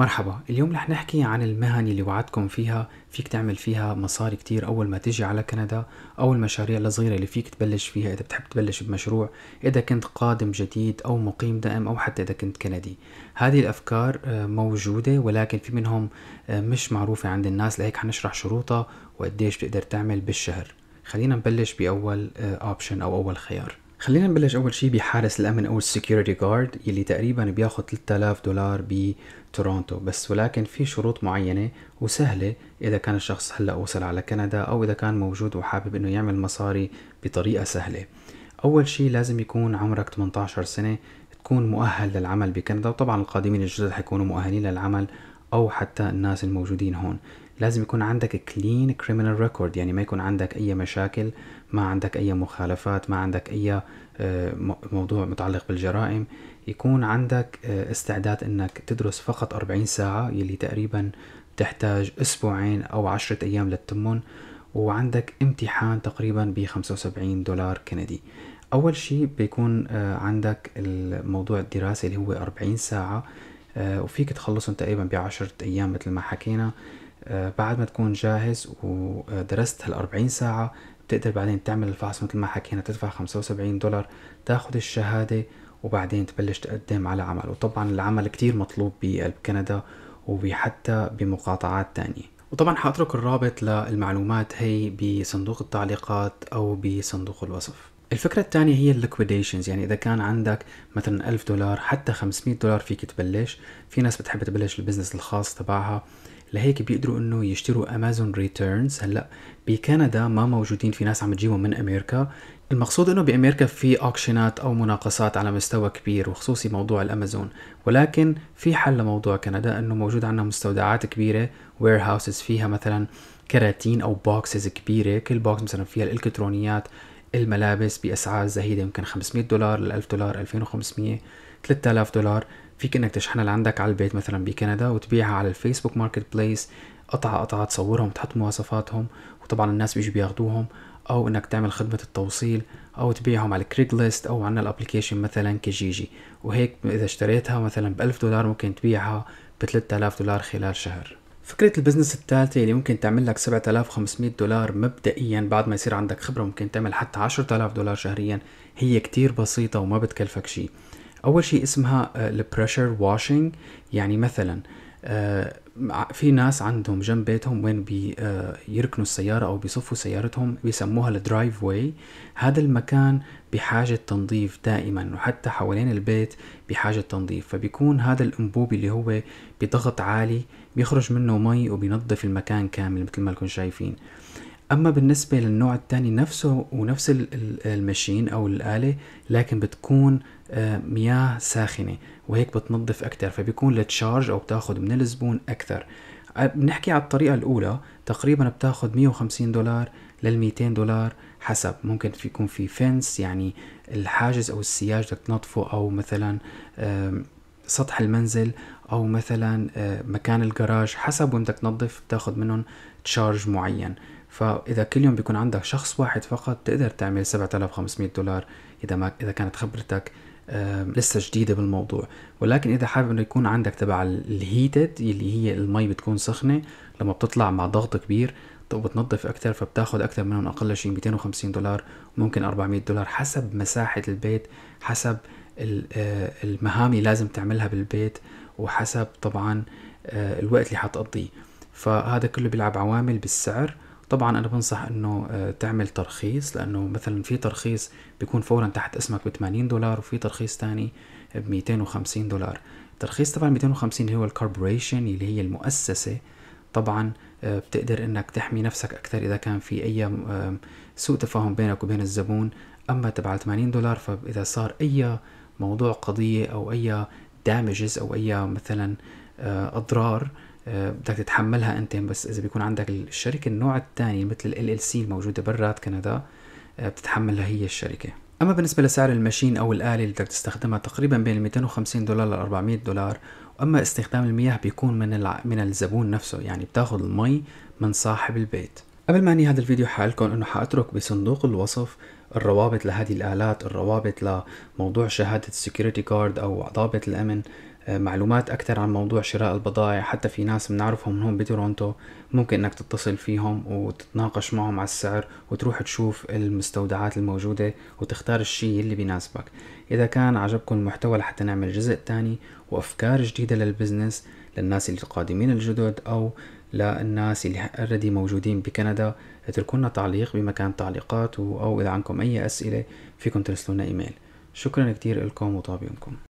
مرحبا اليوم رح نحكي عن المهن اللي وعدتكم فيها فيك تعمل فيها مصاري كتير أول ما تجي على كندا أو المشاريع الصغيرة اللي فيك تبلش فيها إذا بتحب تبلش بمشروع إذا كنت قادم جديد أو مقيم دائم أو حتى إذا كنت كندي هذه الأفكار آه، موجودة ولكن في منهم آه، مش معروفة عند الناس لهيك حنشرح شروطها وقديش بتقدر تعمل بالشهر خلينا نبلش بأول أوبشن آه، أو أول خيار خلينا نبلش اول شيء بحارس الامن او السكيورتي جارد يلي تقريبا بياخذ 3000 دولار بتورونتو بس ولكن في شروط معينه وسهله اذا كان الشخص هلا وصل على كندا او اذا كان موجود وحابب انه يعمل مصاري بطريقه سهله اول شيء لازم يكون عمرك 18 سنه تكون مؤهل للعمل بكندا وطبعا القادمين الجدد حيكونوا مؤهلين للعمل او حتى الناس الموجودين هون لازم يكون عندك كلين كريمنال ريكورد يعني ما يكون عندك اي مشاكل ما عندك اي مخالفات ما عندك اي آه، موضوع متعلق بالجرائم يكون عندك آه، استعداد انك تدرس فقط 40 ساعة يلي تقريبا تحتاج اسبوعين او عشرة ايام لتتمهم وعندك امتحان تقريبا ب 75 دولار كندي اول شيء بيكون آه، عندك الموضوع الدراسي اللي هو 40 ساعة وفيك تخلصهم تقريبا ب 10 ايام مثل ما حكينا آه، بعد ما تكون جاهز ودرست هالأربعين ساعة بتقدر بعدين تعمل الفحص مثل ما حكينا تدفع 75 دولار تاخد الشهادة وبعدين تبلش تقدم على عمل وطبعا العمل كتير مطلوب بكندا وحتى بمقاطعات تانية وطبعا حاترك الرابط للمعلومات هي بصندوق التعليقات او بصندوق الوصف الفكرة الثانية هي الليكويديشنز يعني إذا كان عندك مثلا ألف دولار حتى 500 دولار فيك تبلش في ناس بتحب تبلش البزنس الخاص تبعها لهيك بيقدروا انه يشتروا امازون ريتيرنز هلا بكندا ما موجودين في ناس عم تجيبهم من امريكا المقصود انه بامريكا في اوكشنات او مناقصات على مستوى كبير وخصوصي موضوع الامازون ولكن في حل لموضوع كندا انه موجود عندنا مستودعات كبيره وير هاوسز فيها مثلا كراتين او بوكسز كبيره كل بوكس مثلا فيها الالكترونيات الملابس باسعار زهيده يمكن 500 دولار ل 1000 دولار 2500 3000 دولار فيك انك تشحنها لعندك على البيت مثلا بكندا وتبيعها على الفيسبوك ماركت بليس قطعة قطعة تصورهم تحط مواصفاتهم وطبعا الناس بيجوا بياخدوهم او انك تعمل خدمة التوصيل او تبيعهم على الكريج ليست او عنا الابليكيشن مثلا كجيجي وهيك اذا اشتريتها مثلا بألف دولار ممكن تبيعها ب 3000 دولار خلال شهر فكرة البزنس الثالثة اللي ممكن تعمل لك 7500 دولار مبدئيا بعد ما يصير عندك خبرة ممكن تعمل حتى 10000 دولار شهريا هي كتير بسيطة وما بتكلفك شيء اول شيء اسمها آه، البريشر واشنج يعني مثلا آه، في ناس عندهم جنب بيتهم وين بيركنوا آه، السيارة أو بيصفوا سيارتهم بيسموها الدرايف واي هذا المكان بحاجة تنظيف دائما وحتى حوالين البيت بحاجة تنظيف فبيكون هذا الأنبوب اللي هو بضغط عالي بيخرج منه مي وبينظف المكان كامل مثل ما لكم شايفين اما بالنسبه للنوع الثاني نفسه ونفس المشين او الاله لكن بتكون آه، مياه ساخنه وهيك بتنظف اكثر فبيكون التشارج او بتاخذ من الزبون اكثر آه، بنحكي على الطريقه الاولى تقريبا بتاخذ 150 دولار لل 200 دولار حسب ممكن في يكون في فنس يعني الحاجز او السياج بدك تنظفه او مثلا سطح المنزل او مثلا آه، مكان الجراج حسب وين بدك تنظف بتاخذ منهم تشارج معين فإذا كل يوم بيكون عندك شخص واحد فقط تقدر تعمل 7500 دولار إذا ما إذا كانت خبرتك لسه جديدة بالموضوع ولكن إذا حابب إنه يكون عندك تبع الهيتد اللي هي المي بتكون سخنة لما بتطلع مع ضغط كبير وبتنظف اكثر فبتاخذ اكثر منهم أقل شيء 250 دولار ممكن 400 دولار حسب مساحة البيت حسب المهام اللي لازم تعملها بالبيت وحسب طبعا الوقت اللي حتقضيه فهذا كله بيلعب عوامل بالسعر طبعا انا بنصح انه آه، تعمل ترخيص لانه مثلا في ترخيص بيكون فورا تحت اسمك ب 80 دولار وفي ترخيص ثاني ب 250 دولار الترخيص تبع 250 هو الكوربوريشن اللي هي المؤسسه طبعا آه، بتقدر انك تحمي نفسك اكثر اذا كان في اي سوء تفاهم بينك وبين الزبون اما تبع 80 دولار فاذا صار اي موضوع قضيه او اي دامجز او اي مثلا آه، اضرار آه، بدك تتحملها انت بس اذا بيكون عندك الشركه النوع الثاني مثل ال ال سي الموجوده برات كندا آه، بتتحملها هي الشركه اما بالنسبه لسعر الماشين او الاله اللي بدك تستخدمها تقريبا بين 250 دولار ل 400 دولار واما استخدام المياه بيكون من الع... من الزبون نفسه يعني بتاخذ المي من صاحب البيت قبل ما انهي هذا الفيديو حالكم انه حاترك بصندوق الوصف الروابط لهذه الالات الروابط لموضوع شهاده السكيورتي كارد او ضابط الامن آه، معلومات أكثر عن موضوع شراء البضائع حتى في ناس بنعرفهم من هون بتورونتو ممكن إنك تتصل فيهم وتتناقش معهم على السعر وتروح تشوف المستودعات الموجودة وتختار الشيء اللي بيناسبك إذا كان عجبكم المحتوى لحتى نعمل جزء تاني وأفكار جديدة للبزنس للناس اللي قادمين الجدد أو للناس اللي اوريدي موجودين بكندا اتركوا لنا تعليق بمكان التعليقات أو إذا عندكم أي أسئلة فيكم ترسلونا إيميل شكرا كثير لكم وطاب يومكم